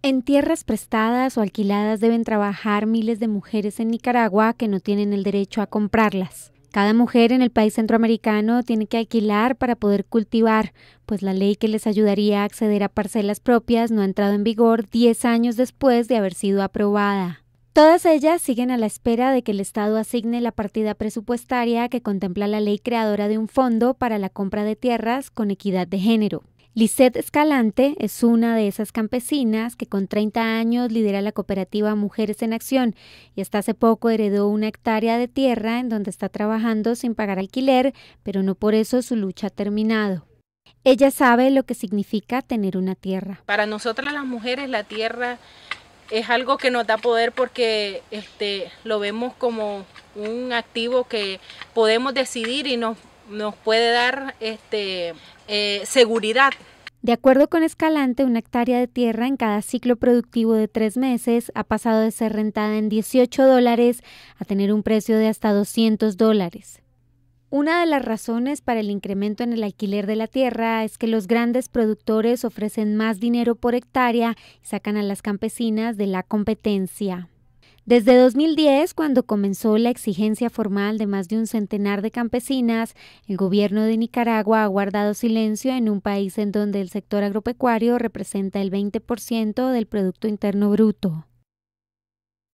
En tierras prestadas o alquiladas deben trabajar miles de mujeres en Nicaragua que no tienen el derecho a comprarlas. Cada mujer en el país centroamericano tiene que alquilar para poder cultivar, pues la ley que les ayudaría a acceder a parcelas propias no ha entrado en vigor 10 años después de haber sido aprobada. Todas ellas siguen a la espera de que el Estado asigne la partida presupuestaria que contempla la ley creadora de un fondo para la compra de tierras con equidad de género. Lisette Escalante es una de esas campesinas que con 30 años lidera la cooperativa Mujeres en Acción y hasta hace poco heredó una hectárea de tierra en donde está trabajando sin pagar alquiler, pero no por eso su lucha ha terminado. Ella sabe lo que significa tener una tierra. Para nosotras las mujeres la tierra es algo que nos da poder porque este, lo vemos como un activo que podemos decidir y nos nos puede dar este, eh, seguridad. De acuerdo con Escalante, una hectárea de tierra en cada ciclo productivo de tres meses ha pasado de ser rentada en 18 dólares a tener un precio de hasta 200 dólares. Una de las razones para el incremento en el alquiler de la tierra es que los grandes productores ofrecen más dinero por hectárea y sacan a las campesinas de la competencia. Desde 2010, cuando comenzó la exigencia formal de más de un centenar de campesinas, el gobierno de Nicaragua ha guardado silencio en un país en donde el sector agropecuario representa el 20% del Producto Interno Bruto.